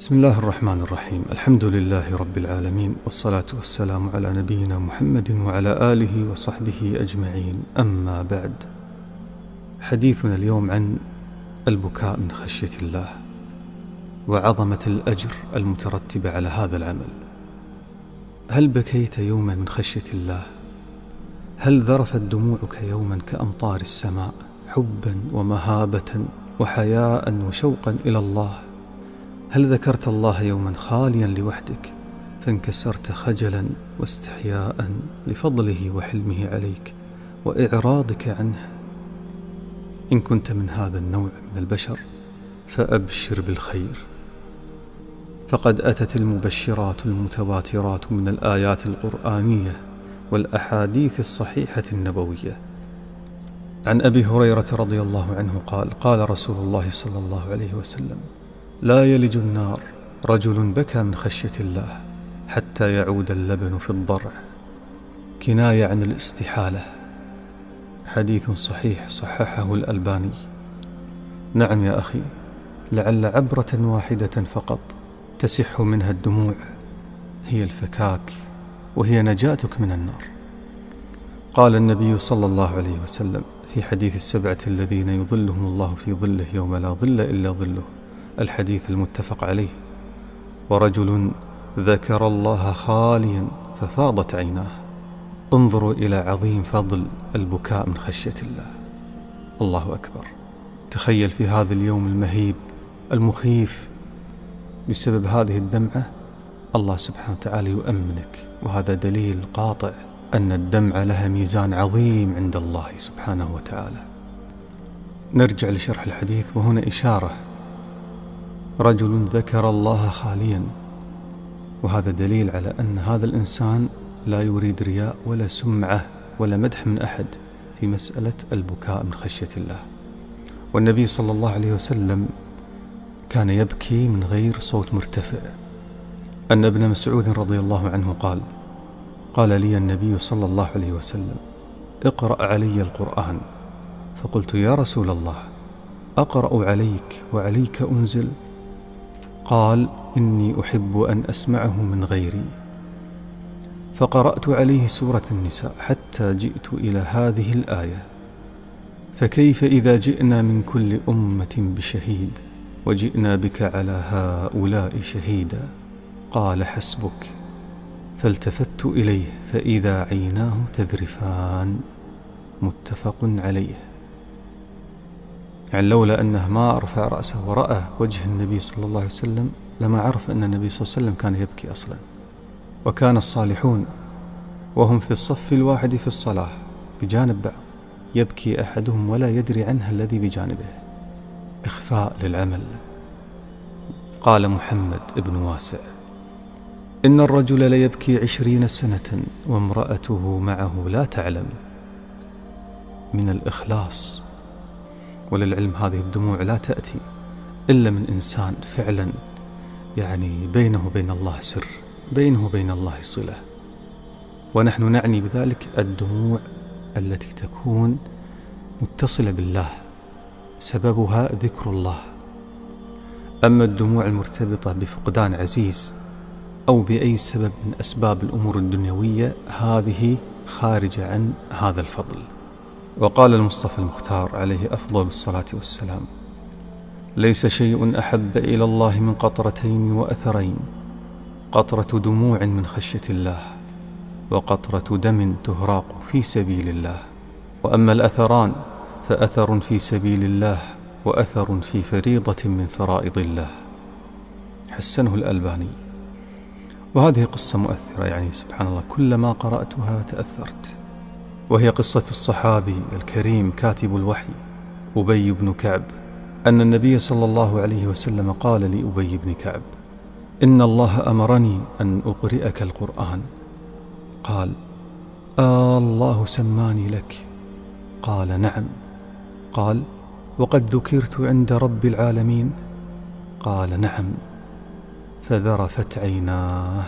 بسم الله الرحمن الرحيم الحمد لله رب العالمين والصلاة والسلام على نبينا محمد وعلى آله وصحبه أجمعين أما بعد حديثنا اليوم عن البكاء من خشية الله وعظمة الأجر المترتبة على هذا العمل هل بكيت يوما من خشية الله؟ هل ذرفت دموعك يوما كأمطار السماء حبا ومهابة وحياء وشوقا إلى الله؟ هل ذكرت الله يوما خاليا لوحدك فانكسرت خجلا واستحياء لفضله وحلمه عليك واعراضك عنه ان كنت من هذا النوع من البشر فابشر بالخير فقد اتت المبشرات المتواترات من الايات القرانيه والاحاديث الصحيحه النبويه عن ابي هريره رضي الله عنه قال قال رسول الله صلى الله عليه وسلم لا يلج النار رجل بكى من خشية الله حتى يعود اللبن في الضرع كناية عن الاستحالة حديث صحيح صححه الألباني نعم يا أخي لعل عبرة واحدة فقط تسح منها الدموع هي الفكاك وهي نجاتك من النار قال النبي صلى الله عليه وسلم في حديث السبعة الذين يظلهم الله في ظله يوم لا ظل إلا ظله الحديث المتفق عليه ورجل ذكر الله خاليا ففاضت عيناه انظروا إلى عظيم فضل البكاء من خشية الله الله أكبر تخيل في هذا اليوم المهيب المخيف بسبب هذه الدمعة الله سبحانه وتعالى يؤمنك وهذا دليل قاطع أن الدمعة لها ميزان عظيم عند الله سبحانه وتعالى نرجع لشرح الحديث وهنا إشارة رجل ذكر الله خاليا وهذا دليل على أن هذا الإنسان لا يريد رياء ولا سمعة ولا مدح من أحد في مسألة البكاء من خشية الله والنبي صلى الله عليه وسلم كان يبكي من غير صوت مرتفع أن ابن مسعود رضي الله عنه قال قال لي النبي صلى الله عليه وسلم اقرأ علي القرآن فقلت يا رسول الله أقرأ عليك وعليك أنزل قال إني أحب أن أسمعه من غيري فقرأت عليه سورة النساء حتى جئت إلى هذه الآية فكيف إذا جئنا من كل أمة بشهيد وجئنا بك على هؤلاء شهيدا قال حسبك فالتفت إليه فإذا عيناه تذرفان متفق عليه يعني لولا أنه ما رفع رأسه ورأى وجه النبي صلى الله عليه وسلم لما عرف أن النبي صلى الله عليه وسلم كان يبكي أصلا وكان الصالحون وهم في الصف الواحد في الصلاة بجانب بعض يبكي أحدهم ولا يدري عنها الذي بجانبه إخفاء للعمل قال محمد بن واسع إن الرجل ليبكي عشرين سنة وامرأته معه لا تعلم من الإخلاص وللعلم هذه الدموع لا تأتي إلا من إنسان فعلا يعني بينه وبين الله سر بينه وبين الله صلة ونحن نعني بذلك الدموع التي تكون متصلة بالله سببها ذكر الله أما الدموع المرتبطة بفقدان عزيز أو بأي سبب من أسباب الأمور الدنيوية هذه خارجة عن هذا الفضل وقال المصطفى المختار عليه أفضل الصلاة والسلام ليس شيء أحب إلى الله من قطرتين وأثرين قطرة دموع من خشية الله وقطرة دم تهراق في سبيل الله وأما الأثران فأثر في سبيل الله وأثر في فريضة من فرائض الله حسنه الألباني وهذه قصة مؤثرة يعني سبحان الله كلما قرأتها تأثرت وهي قصة الصحابي الكريم كاتب الوحي أبي بن كعب أن النبي صلى الله عليه وسلم قال لأبي بن كعب إن الله أمرني أن أقرئك القرآن قال آه الله سماني لك قال نعم قال وقد ذكرت عند رب العالمين قال نعم فذرفت عيناه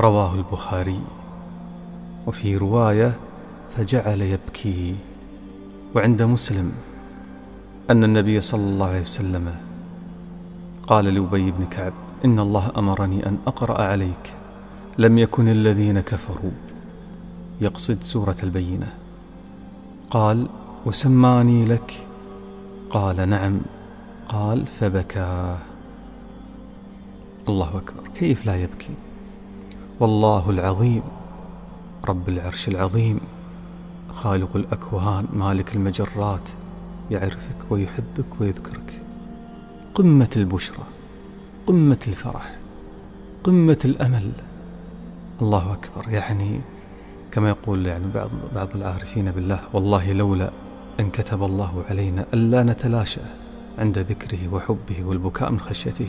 رواه البخاري وفي رواية فجعل يبكي وعند مسلم أن النبي صلى الله عليه وسلم قال لأبي بن كعب إن الله أمرني أن أقرأ عليك لم يكن الذين كفروا يقصد سورة البينة قال وسماني لك قال نعم قال فبكى الله أكبر كيف لا يبكي والله العظيم رب العرش العظيم خالق الأكوان مالك المجرات يعرفك ويحبك ويذكرك قمة البشرى قمة الفرح قمة الأمل الله أكبر يعني كما يقول يعني بعض بعض العارفين بالله والله لولا أن كتب الله علينا ألا نتلاشى عند ذكره وحبه والبكاء من خشيته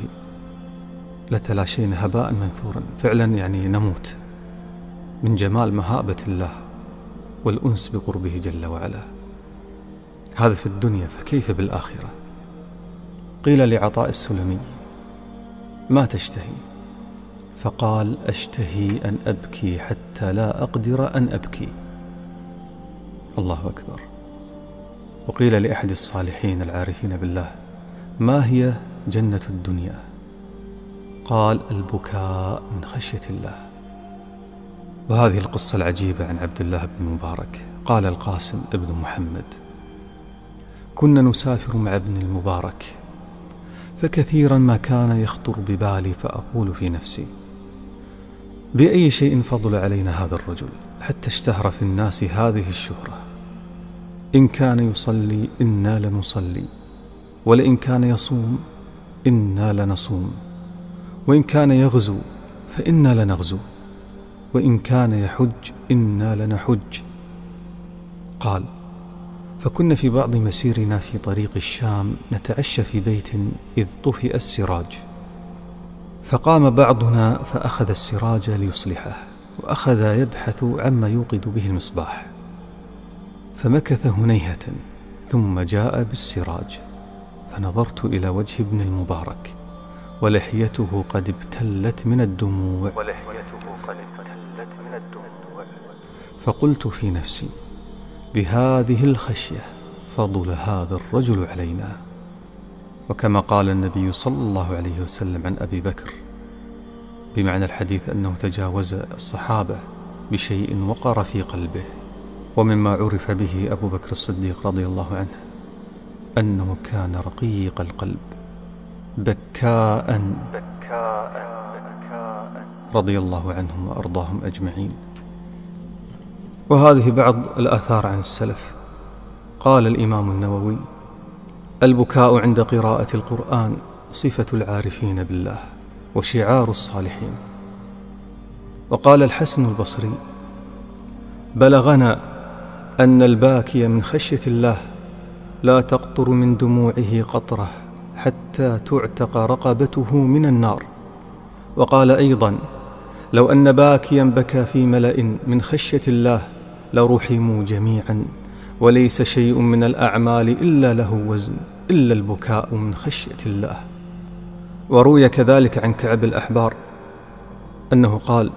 لتلاشينا هباء منثورا فعلا يعني نموت من جمال مهابة الله والأنس بقربه جل وعلا هذا في الدنيا فكيف بالآخرة قيل لعطاء السلمي ما تشتهي فقال أشتهي أن أبكي حتى لا أقدر أن أبكي الله أكبر وقيل لأحد الصالحين العارفين بالله ما هي جنة الدنيا قال البكاء من خشية الله وهذه القصة العجيبة عن عبد الله بن المبارك قال القاسم ابن محمد كنا نسافر مع ابن المبارك فكثيرا ما كان يخطر ببالي فأقول في نفسي بأي شيء فضل علينا هذا الرجل حتى اشتهر في الناس هذه الشهرة إن كان يصلي إنا لنصلي ولئن كان يصوم إنا لنصوم وإن كان يغزو فإنا لنغزو وإن كان يحج إنا لنحج قال فكنا في بعض مسيرنا في طريق الشام نتعشى في بيت إذ طفئ السراج فقام بعضنا فأخذ السراج ليصلحه وأخذ يبحث عما يوقد به المصباح فمكث هنيهة ثم جاء بالسراج فنظرت إلى وجه ابن المبارك ولحيته قد ابتلت من الدموع ولحيته قد ابتلت فقلت في نفسي بهذه الخشيه فضل هذا الرجل علينا وكما قال النبي صلى الله عليه وسلم عن ابي بكر بمعنى الحديث انه تجاوز الصحابه بشيء وقر في قلبه ومما عرف به ابو بكر الصديق رضي الله عنه انه كان رقيق القلب بكاء بكاء رضي الله عنهم وارضاهم اجمعين وهذه بعض الاثار عن السلف قال الامام النووي البكاء عند قراءه القران صفه العارفين بالله وشعار الصالحين وقال الحسن البصري بلغنا ان الباكي من خشيه الله لا تقطر من دموعه قطره حتى تعتق رقبته من النار وقال ايضا لو أن باكيا بكى في ملأ من خشية الله لرحموا جميعا وليس شيء من الأعمال إلا له وزن إلا البكاء من خشية الله وروي كذلك عن كعب الأحبار أنه قال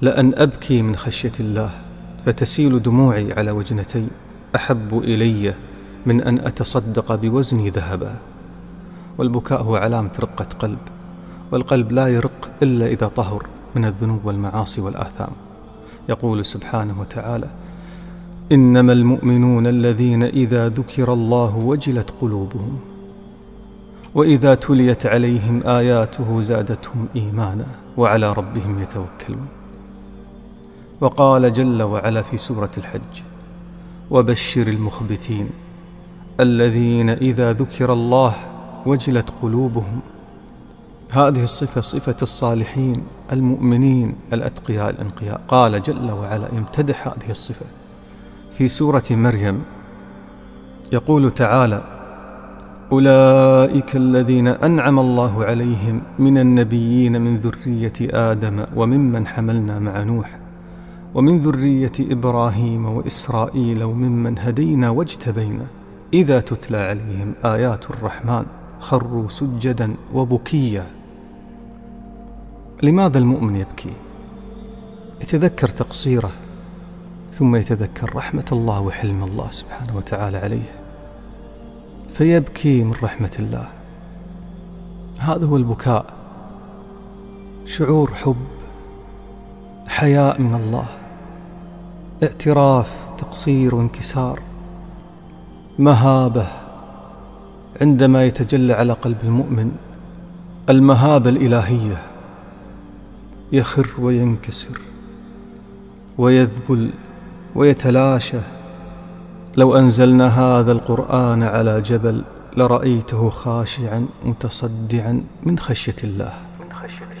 لأن أبكي من خشية الله فتسيل دموعي على وجنتي أحب إلي من أن أتصدق بوزني ذهبا والبكاء هو علامة رقة قلب والقلب لا يرق إلا إذا طهر من الذنوب والمعاصي والآثام يقول سبحانه وتعالى إنما المؤمنون الذين إذا ذكر الله وجلت قلوبهم وإذا تليت عليهم آياته زادتهم إيمانا وعلى ربهم يتوكلون وقال جل وعلا في سورة الحج وبشر المخبتين الذين إذا ذكر الله وجلت قلوبهم هذه الصفة صفة الصالحين المؤمنين الأتقياء الأنقياء قال جل وعلا يمتدح هذه الصفة في سورة مريم يقول تعالى أولئك الذين أنعم الله عليهم من النبيين من ذرية آدم وممن حملنا مع نوح ومن ذرية إبراهيم وإسرائيل وممن هدينا واجتبينا إذا تتلى عليهم آيات الرحمن خروا سجدا وبكيا لماذا المؤمن يبكي يتذكر تقصيره ثم يتذكر رحمه الله وحلم الله سبحانه وتعالى عليه فيبكي من رحمه الله هذا هو البكاء شعور حب حياء من الله اعتراف تقصير وانكسار مهابه عندما يتجلى على قلب المؤمن المهابه الالهيه يخر وينكسر ويذبل ويتلاشى لو انزلنا هذا القران على جبل لرايته خاشعا متصدعا من خشيه الله من خشية